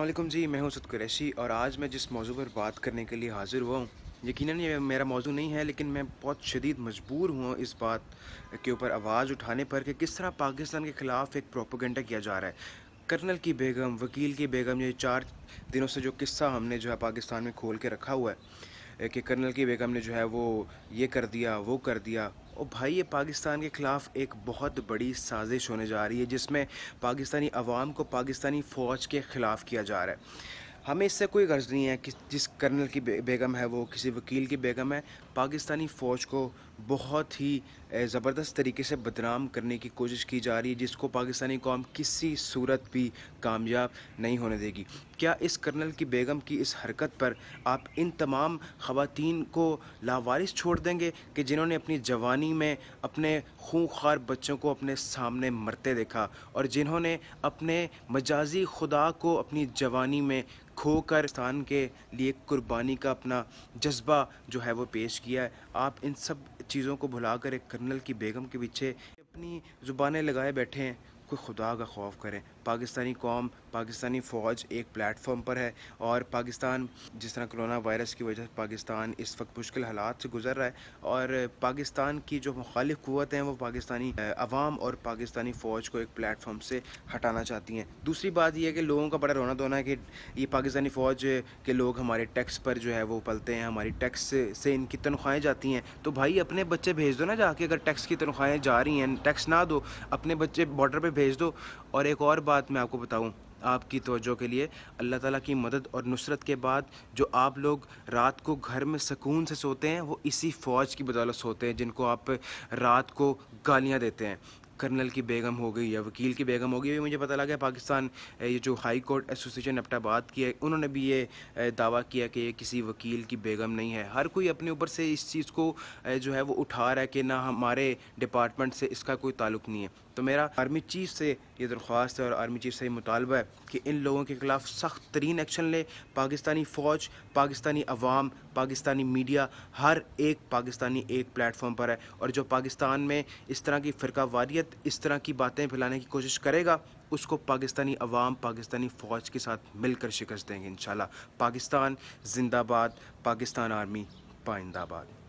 अल्लाम जी मैं हूँ सद कुरैशी और आज मैं जिस मौजू पर बात करने के लिए हाज़िर हुआ हूँ यकीन ये मेरा मौजू नहीं है लेकिन मैं बहुत शदीद मजबूर हुआ इस बात के ऊपर आवाज़ उठाने पर कि किस तरह पाकिस्तान के ख़िलाफ़ एक प्रोपोगेंडा किया जा रहा है कर्नल की बेगम वकील की बेगम ये चार दिनों से जो किस्सा हमने जो है पाकिस्तान में खोल के रखा हुआ है कि कर्नल की बेगम ने जो है वो ये कर दिया वो कर दिया और भाई ये पाकिस्तान के ख़िलाफ़ एक बहुत बड़ी साजिश होने जा रही है जिसमें पाकिस्तानी अवाम को पाकिस्तानी फ़ौज के ख़िलाफ़ किया जा रहा है हमें इससे कोई गर्ज नहीं है कि जिस कर्नल की बेगम है वो किसी वकील की बेगम है पाकिस्तानी फ़ौज को बहुत ही ज़बरदस्त तरीके से बदनाम करने की कोशिश की जा रही है जिसको पाकिस्तानी कौम किसी सूरत भी कामयाब नहीं होने देगी क्या इस कर्नल की बेगम की इस हरकत पर आप इन तमाम ख़वान को लावारिस छोड़ देंगे कि जिन्होंने अपनी जवानी में अपने खूँखार बच्चों को अपने सामने मरते देखा और जिन्होंने अपने मजाजी खुदा को अपनी जवानी में खोकर स्थान के लिए कुर्बानी का अपना जज्बा जो है वो पेश किया है आप इन सब चीज़ों को भुलाकर एक कर्नल की बेगम के पीछे अपनी ज़ुबानें लगाए बैठे हैं आपको खुदा का खौफ करें पाकिस्तानी कौम पाकिस्तानी फ़ौज एक प्लेटफॉर्म पर है और पाकिस्तान जिस तरह कोरोना वायरस की वजह से पाकिस्तान इस वक्त मुश्किल हालात से गुजर रहा है और पाकिस्तान की जो मुखालिफ क़वत हैं वो पाकिस्तानी आवाम और पाकिस्तानी फ़ौज को एक प्लेटफॉर्म से हटाना चाहती हैं दूसरी बात यह है कि लोगों का बड़ा रोना धोना है कि ये पाकिस्तानी फ़ौज के लोग हमारे टैक्स पर जो है वो पलते हैं हमारी टैक्स से इनकी तनख्वाहें जाती हैं तो भाई अपने बच्चे भेज दो ना जाके अगर टैक्स की तनख्वाहें जा रही हैं टैक्स ना दो अपने बच्चे बॉर्डर पर भेज भेज दो और एक और बात मैं आपको बताऊँ आपकी तोजो के लिए अल्लाह ताला की मदद और नुसरत के बाद जो आप लोग रात को घर में सुकून से सोते हैं वो इसी फ़ौज की बदौलत सोते हैं जिनको आप रात को गालियां देते हैं कर्नल की बेगम हो गई या वकील की बेगम हो गई भी मुझे पता लगा पाकिस्तान ये जो हाई कोर्ट एसोसिएशन अपटाबाद की है उन्होंने भी ये दावा किया कि ये किसी वकील की बेगम नहीं है हर कोई अपने ऊपर से इस चीज़ को जो है वो उठा रहा है कि ना हमारे डिपार्टमेंट से इसका कोई ताल्लुक नहीं है तो मेरा आर्मी चीफ से ये दरख्वास्त है और आर्मी चीफ से ये मुतालबा है कि इन लोगों के खिलाफ सख्त तरीन एक्शन ले पाकिस्तानी फ़ौज पाकिस्तानी अवाम पाकिस्तानी मीडिया हर एक पाकिस्तानी एक प्लेटफॉर्म पर है और जो पाकिस्तान में इस तरह की फ़िरका वारियत मुतद इस तरह की बातें फैलाने की कोशिश करेगा उसको पाकिस्तानी अवाम पाकिस्तानी फ़ौज के साथ मिलकर शिकस्त देंगे इन पाकिस्तान जिंदाबाद पाकिस्तान आर्मी पाइंदाबाद